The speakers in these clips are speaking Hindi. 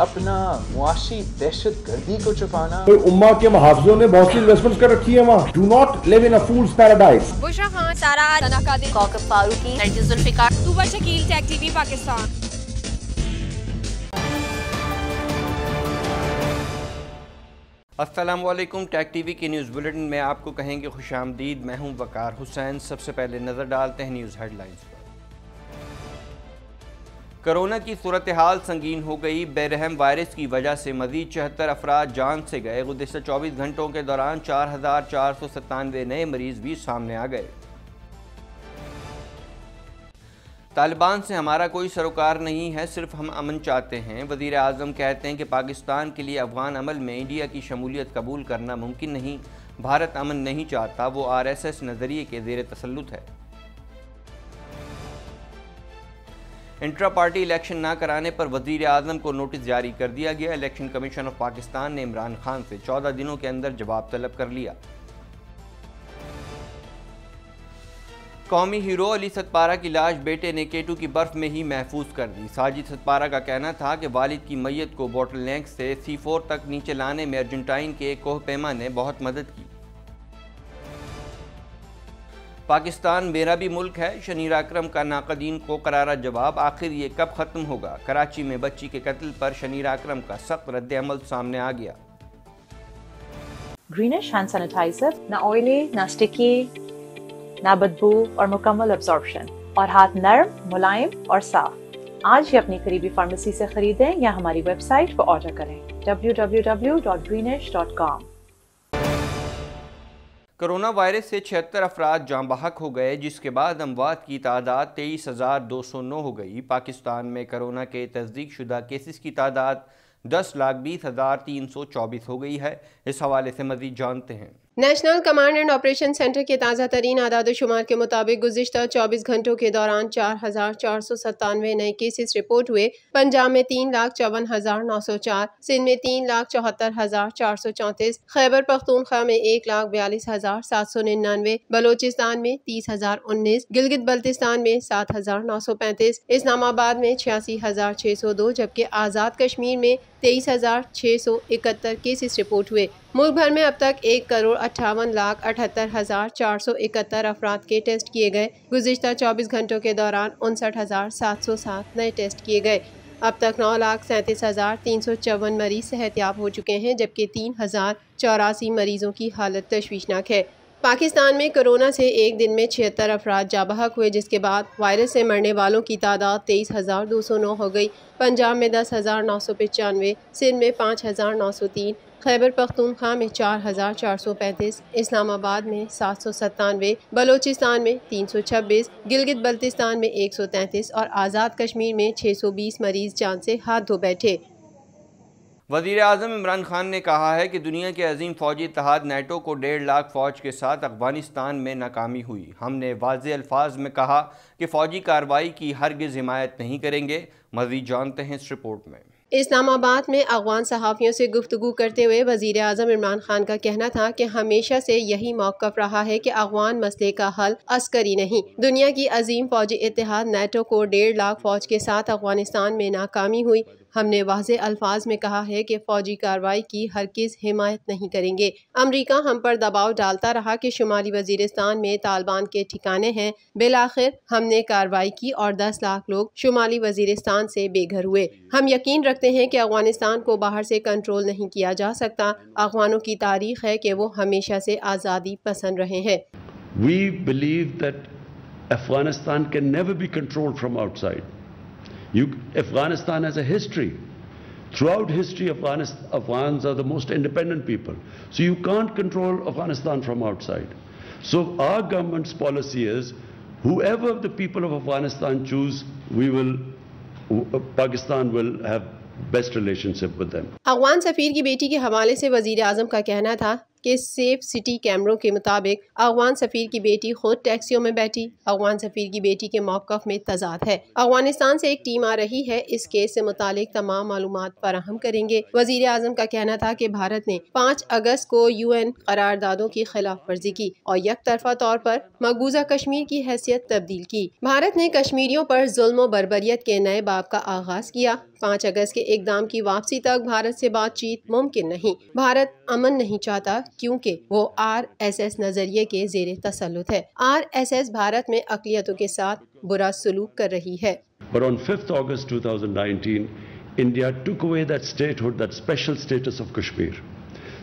अपना मुआशी दहशत गर्दी को छुपाना तो उम्मा के मुहावजों ने बहुत सी इन्वेस्टमेंट कर रखी है वहाँ do not live in fool's paradise Farooqui Pakistan Aslam टैक टी वी के न्यूज़ बुलेटिन में आपको कहेंगे खुश आमदीद मैं हूँ वकार हुसैन सबसे पहले नज़र डालते हैं न्यूज़ हेडलाइंस पर कोरोना की सूरत हाल संगीन हो गई बेरहम वायरस की वजह से मजीद चहत्तर अफराद जान से गए गुजशत चौबीस घंटों के दौरान चार हज़ार चार सौ सत्तानवे नए मरीज भी सामने आ गए तालिबान से हमारा कोई सरोकार नहीं है सिर्फ हम अमन चाहते हैं वजीर अजम कहते हैं कि पाकिस्तान के लिए अफगान अमल में इंडिया की शमूलियत कबूल करना मुमकिन नहीं भारत अमन नहीं चाहता वो आर एस एस नज़रिए के जेर तसलुत है इंट्रा पार्टी इलेक्शन ना कराने पर वजीर आजम को नोटिस जारी कर दिया गया इलेक्शन कमीशन ऑफ पाकिस्तान ने इमरान खान से चौदह दिनों के अंदर जवाब तलब कर लिया कौमी हीरो अली सतपारा की लाश बेटे ने केटू की बर्फ में ही महफूज कर दी साजिद सतपारा का कहना था कि वालिद की मैयत को बॉटल नेक से सी फोर तक नीचे लाने में अर्जेंटाइन के कोह पैमा ने बहुत मदद की पाकिस्तान मेरा भी मुल्क है शनीर अक्रम का नाकदीन को करारा जवाब आखिर ये कब ख़त्म होगा कराची में बच्ची के कत्ल पर शनीर अक्रम का सख्त रद्दमल सामने आ गया ग्रीनिश हैंड सैनिटाइजर ना ऑयली ना स्टिकी ना बदबू और मुकम्मल अब्जॉर्बशन और हाथ नरम मुलायम और साफ आज ही अपनी करीबी फार्मेसी से खरीदें या हमारी वेबसाइट पर ऑर्डर करें कॉम कोरोना वायरस से छिहत्तर अफराद जाँ बहक हो गए जिसके बाद अमवात की तादाद तेईस हज़ार दो सौ नौ हो गई पाकिस्तान में कोरोना के तस्दीक शुदा केसेस की तादाद दस लाख बीस हज़ार तीन सौ चौबीस हो गई है इस हवाले से मज़ीद जानते हैं national command and operation centre के ताज़ा तरीन आदाद शुमार के मुताबिक गुजशत 24 घंटों के दौरान चार हज़ार चार सौ सत्तानवे नए केसेस रिपोर्ट हुए पंजाब में तीन लाख चौवन हज़ार नौ सौ चार सिंध में तीन लाख चौहत्तर हज़ार चार सौ चौंतीस खैबर पख्तूनख्वा में एक लाख बयालीस हज़ार सात सौ निन्यानवे बलोचिस्तान में तीस हज़ार उन्नीस गिलगित बल्तिस्तान में सात हज़ार नौ सौ पैंतीस इस्लामाबाद में छियासी हज़ार छः सौ दो जबकि आज़ाद कश्मीर में तेईस हज़ार छः सौ इकहत्तर केसेस रिपोर्ट हुए मुल्क भर में अब तक एक करोड़ अट्ठावन लाख अठहत्तर हज़ार चार सौ इकहत्तर अफराद के टेस्ट किए गए गुजशत चौबीस घंटों के दौरान उनसठ हज़ार सात सौ सात नए टेस्ट किए गए अब तक नौ लाख सैंतीस हज़ार तीन सौ चौवन मरीज़ सेहतियाब हो चुके हैं जबकि तीन हज़ार चौरासी मरीज़ों की हालत तशवीशनाक है पाकिस्तान में कोरोना से एक दिन में छिहत्तर अफराद जाबहक हुए जिसके बाद वायरस से मरने वालों की तादाद तेईस हज़ार दो सौ नौ हो गई पंजाब में दस हज़ार नौ सौ पचानवे सिंध में पाँच हज़ार नौ सौ तीन खैबर पख्तूनख्वा में चार हज़ार चार सौ पैंतीस इस्लामाबाद में सात सौ सत्तानवे बलोचिस्तान में तीन सौ छब्बीस गिलगित बल्तिस्तान में एक सौ तैंतीस और आज़ाद कश्मीर में छः सौ बीस मरीज़ जान से हाथ धो बैठे वजीर अजम इमरान खान ने कहा है कि दुनिया के अजीम फौजी इतिहाद नेटो को डेढ़ लाख फ़ौज के साथ अफगानिस्तान में नाकामी हुई हमने वाज अल्फाज में कहा कि फ़ौजी कार्रवाई की हरगिज़ हिमायत नहीं करेंगे मजीद जानते हैं इस रिपोर्ट में इस्लामाबाद में अफगान सहाफ़ियों से गुफ्तु करते हुए वज़ी अजम इमरान खान का कहना था कि हमेशा से यही मौकफ रहा है कि अफगान मसले का हल अस्करी नहीं दुनिया की अजीम फ़ौजी इतिहाद नेटो को डेढ़ लाख फ़ौज के साथ अफगानिस्तान में नाकामी हुई हमने वाज अल्फाज में कहा है कि फौजी कार्रवाई की किस हिमायत नहीं करेंगे अमरीका हम पर दबाव डालता रहा कि शुमाली वजीरस्तान में तालिबान के ठिकाने हैं बिल आखिर हमने कार्रवाई की और दस लाख लोग शुमाली वजीरस्तान से बेघर हुए हम यकीन रखते हैं कि अफगानिस्तान को बाहर से कंट्रोल नहीं किया जा सकता अफगानों की तारीख है कि वो हमेशा से आज़ादी पसंद रहे हैं We believe that Afghanistan can never be controlled from outside. You, Afghanistan has a history. Throughout history, Afghanistan, Afghans are the most independent people. So you can't control Afghanistan from outside. So our government's policy is, whoever the people of Afghanistan choose, we will, Pakistan will have best relationship with them Afghan सफ़ीर की बेटी के हवाले से वजीर आजम का कहना था के सेफ सिटी कैमरों के मुताबिक अफगान सफ़ीर की बेटी खुद टैक्सियों में बैठी अफगान सफ़ीर की बेटी के मौकफ में तजाद है अफगानिस्तान से एक टीम आ रही है इस केस से मुतालिक तमाम मालूम फराहम करेंगे वजीर अजम का कहना था की भारत ने पाँच अगस्त को यू एन करारदादों की खिलाफ वर्जी की और यक तरफा तौर पर मकबूजा कश्मीर की हैसियत तब्दील की भारत ने कश्मीरियों पर जुल्म बरबरीत के नए बाप का आगाज किया पाँच अगस्त के एक दाम की वापसी तक भारत से बातचीत मुमकिन नहीं भारत अमन नहीं चाहता क्योंकि वो आर एस एस नजरिए के जेर तसलुत है आर एस एस भारत में अकलियतों के साथ बुरा सलूक कर रही है India took away that statehood that special status of Kashmir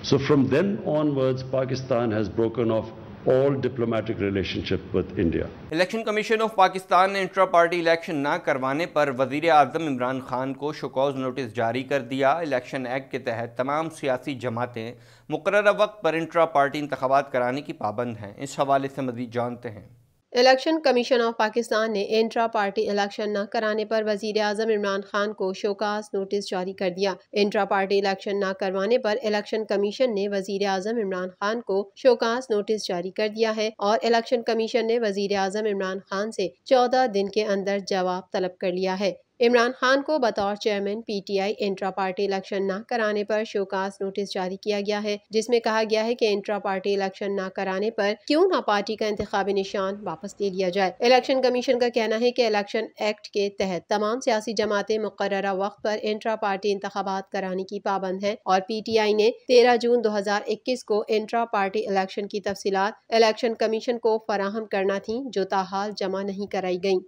so from then onwards Pakistan has broken off all diplomatic relationship with India. Election commission of Pakistan ने इंट्रा पार्टी इलेक्शन ना करवाने पर वजीर अजम इमरान खान को शोकॉज नोटिस जारी कर दिया इलेक्शन एक्ट के तहत तमाम सियासी जमातें मुकर वक्त पर इंट्रा पार्टी इंतबात कराने की पाबंद हैं इस हवाले से मजीद जानते हैं इलेक्शन कमीशन ऑफ पाकिस्तान ने इंट्रा पार्टी इलेक्शन न कराने पर वजीर अजम इमरान खान को शोकास नोटिस जारी कर दिया इंट्रा पार्टी इलेक्शन न करवाने पर इलेक्शन कमीशन ने वजीर अजम इमरान खान को शोकास नोटिस जारी कर दिया है और इलेक्शन कमीशन ने वजीर अजम इमरान खान से चौदह दिन के अंदर जवाब तलब कर लिया है इमरान खान को बतौर chairman PTI intra party election न कराने पर शोकास नोटिस जारी किया गया है जिसमें कहा गया है कि इंट्रा पार्टी इलेक्शन न कराने पर क्यों ना पार्टी का इंतबी निशान वापस ले लिया जाए इलेक्शन कमीशन का कहना है कि इलेक्शन एक्ट के तहत तमाम सियासी जमातें मुकर वक्त पर इंट्रा पार्टी इंतबात कराने की पाबंद है और पी टी आई ने तेरह जून दो हजार इक्कीस को इंट्रा पार्टी इलेक्शन की तफसीत इलेक्शन कमीशन को फराहम करना थी जो ताहाल जमा नहीं कराई गयी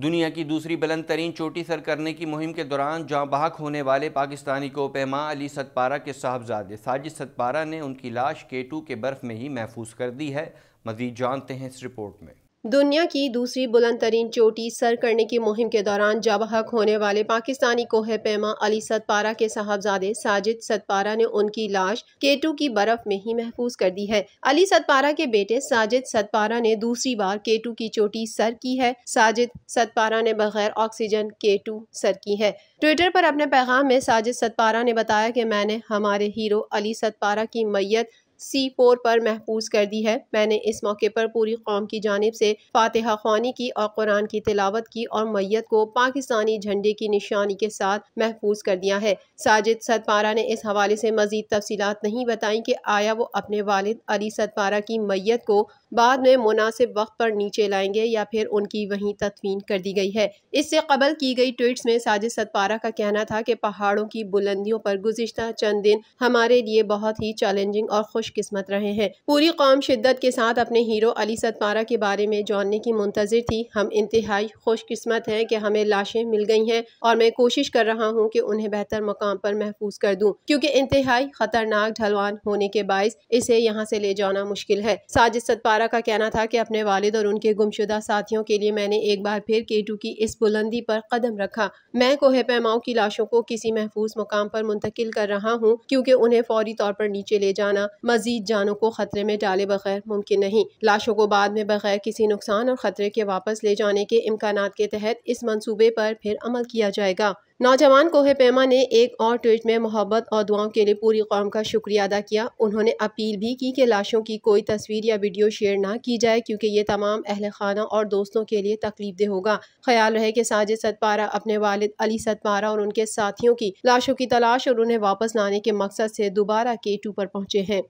दुनिया की दूसरी बुलंद तरीन चोटी सर करने की मुहिम के दौरान जहाँ बहक होने वाले पाकिस्तानी को पैमा अली सतपारा के साहबजादे साजिद सतपारा ने उनकी लाश केटू के बर्फ़ में ही महफूज कर दी है मजीद जानते हैं इस रिपोर्ट में दुनिया की दूसरी बुलंद तरीन चोटी सर करने की मुहिम के दौरान जाबहक होने वाले पाकिस्तानी कोह पैमा अली सतपारा के साहबजादे साजिद सतपारा ने उनकी लाश केटू की बर्फ में ही महफूज कर दी है अली सतपारा के बेटे साजिद सतपारा ने दूसरी बार केटू की चोटी सर की है साजिद सतपारा ने बगैर ऑक्सीजन केटू सर की है ट्विटर पर अपने पैगाम में साजिद सतपारा ने बताया कि मैंने हमारे हीरो अली सतपारा की मैयत सी फोर पर महफूज कर दी है मैंने इस मौके पर पूरी कौम की जानब से फातहा खानी की और कुरान की तिलावत की और मैत को पाकिस्तानी झंडे की निशानी के साथ महफूज कर दिया है साजिद सतपारा ने इस हवाले से मजीद तफसीत नहीं बताई कि आया वो अपने वालिद अली सतपारा की मैत को बाद में मुनासिब वक्त पर नीचे लाएंगे या फिर उनकी वहीं तदफीन कर दी गई है इससे कबल की गई ट्वीट्स में साजिद सतपारा का कहना था कि पहाड़ों की बुलंदियों पर गुजशत चंद दिन हमारे लिए बहुत ही चैलेंजिंग और खुशकिस्मत रहे हैं पूरी कौम शिद्दत के साथ अपने हीरो अली सतपारा के बारे में जानने की मुंतजर थी हम इंतहाई खुशकिस्मत हैं कि हमें लाशें मिल गई हैं और मैं कोशिश कर रहा हूँ कि उन्हें बेहतर मकाम पर महफूज कर दूँ क्योंकि इंतहाई खतरनाक ढलवान होने के बायस इसे यहाँ से ले जाना मुश्किल है साजिद सतपारा सारा का कहना था कि अपने वालिद और उनके गुमशुदा साथियों के लिए मैंने एक बार फिर केटू की इस बुलंदी पर कदम रखा मैं कोहे पैमाओं की लाशों को किसी महफूज मुकाम पर मुंतकिल कर रहा हूँ क्योंकि उन्हें फौरी तौर पर नीचे ले जाना मजीद जानों को खतरे में डाले बगैर मुमकिन नहीं लाशों को बाद में बगैर किसी नुकसान और खतरे के वापस ले जाने के इम्कान के तहत इस मनसूबे पर फिर अमल किया जाएगा नौजवान कोह पैमा ने एक और ट्वीट में मोहब्बत और दुआओं के लिए पूरी कौम का शुक्रिया अदा किया उन्होंने अपील भी की कि लाशों की कोई तस्वीर या वीडियो शेयर ना की जाए क्योंकि ये तमाम अहल खाना और दोस्तों के लिए तकलीफ दह होगा ख्याल रहे कि साजिद सतपारा अपने वालिद अली सतपारा और उनके साथियों की लाशों की तलाश और उन्हें वापस लाने के मकसद से दोबारा के टू पर पहुंचे हैं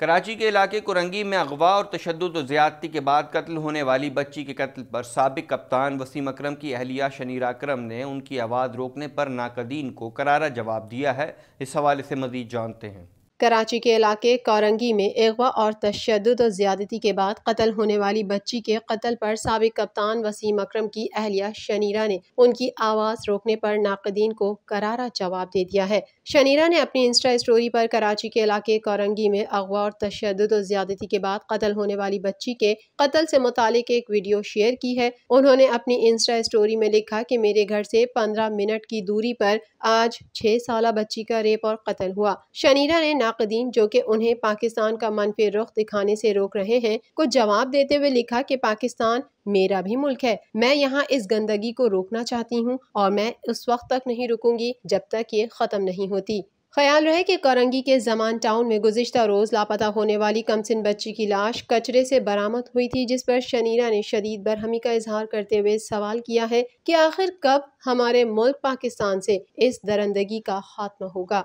कराची के इलाके कुरंगी में अगवा और तशद व ज़्यादती के बाद कत्ल होने वाली बच्ची के कत्ल पर सबक कप्तान वसीम अक्रम की अहलिया शनीर अक्रम ने उनकी आवाज़ रोकने पर नाकदीन को करारा जवाब दिया है इस हवाले से मज़ीद जानते हैं कराची के इलाके कारंगी में अगवा और तशद और ज़्यादती के बाद कत्ल होने वाली बच्ची के कत्ल पर सबक कप्तान वसीम अक्रम की अहलिया शनीरा ने उनकी आवाज़ रोकने पर नाकदीन को करारा जवाब दे दिया है शनीरा ने अपनी इंस्टा स्टोरी पर कराची के इलाके कारंगी में अगवा और तशद और ज़्यादती के बाद कत्ल होने वाली बच्ची के कत्ल से मुतल एक वीडियो शेयर की है उन्होंने अपनी इंस्टा स्टोरी में लिखा कि मेरे घर से पंद्रह मिनट की दूरी पर आज छह साल बच्ची का रेप और कत्ल हुआ शनीरा ने नाकदीन जो कि उन्हें पाकिस्तान का मनफी रुख दिखाने से रोक रहे हैं को जवाब देते हुए लिखा कि पाकिस्तान मेरा भी मुल्क है मैं यहाँ इस गंदगी को रोकना चाहती हूँ और मैं उस वक्त तक नहीं रुकूंगी जब तक ये ख़त्म नहीं होती ख्याल रहे कि करंगी के जमान टाउन में गुजशत रोज़ लापता होने वाली कमसिन बच्ची की लाश कचरे से बरामद हुई थी जिस पर शनीरा ने शदीद बरहमी का इजहार करते हुए सवाल किया है कि आखिर कब हमारे मुल्क पाकिस्तान से इस दरंदगी का खात्मा होगा